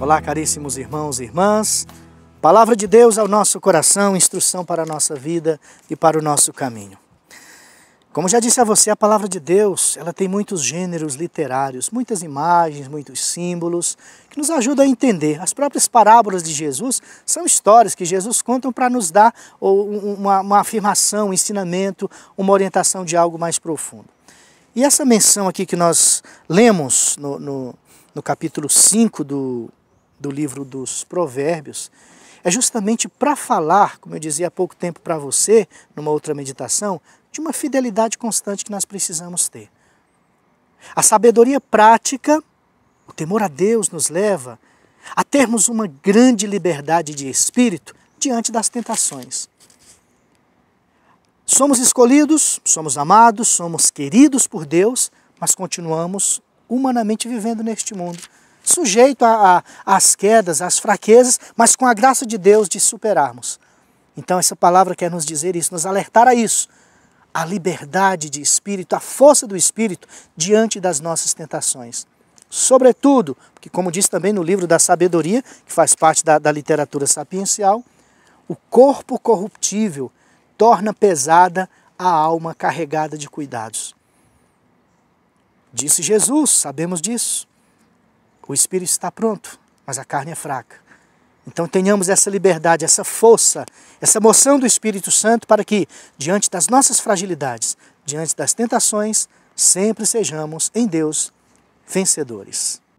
Olá, caríssimos irmãos e irmãs. Palavra de Deus ao nosso coração, instrução para a nossa vida e para o nosso caminho. Como já disse a você, a palavra de Deus, ela tem muitos gêneros literários, muitas imagens, muitos símbolos que nos ajudam a entender. As próprias parábolas de Jesus são histórias que Jesus conta para nos dar uma, uma afirmação, um ensinamento, uma orientação de algo mais profundo. E essa menção aqui que nós lemos no, no, no capítulo 5 do, do livro dos Provérbios, é justamente para falar, como eu dizia há pouco tempo para você, numa outra meditação, de uma fidelidade constante que nós precisamos ter. A sabedoria prática, o temor a Deus, nos leva a termos uma grande liberdade de espírito diante das tentações. Somos escolhidos, somos amados, somos queridos por Deus, mas continuamos humanamente vivendo neste mundo sujeito às quedas, às fraquezas, mas com a graça de Deus de superarmos. Então essa palavra quer nos dizer isso, nos alertar a isso. A liberdade de espírito, a força do espírito diante das nossas tentações. Sobretudo, porque como diz também no livro da sabedoria, que faz parte da, da literatura sapiencial, o corpo corruptível torna pesada a alma carregada de cuidados. Disse Jesus, sabemos disso. O espírito está pronto, mas a carne é fraca. Então tenhamos essa liberdade, essa força, essa moção do Espírito Santo para que, diante das nossas fragilidades, diante das tentações, sempre sejamos em Deus vencedores.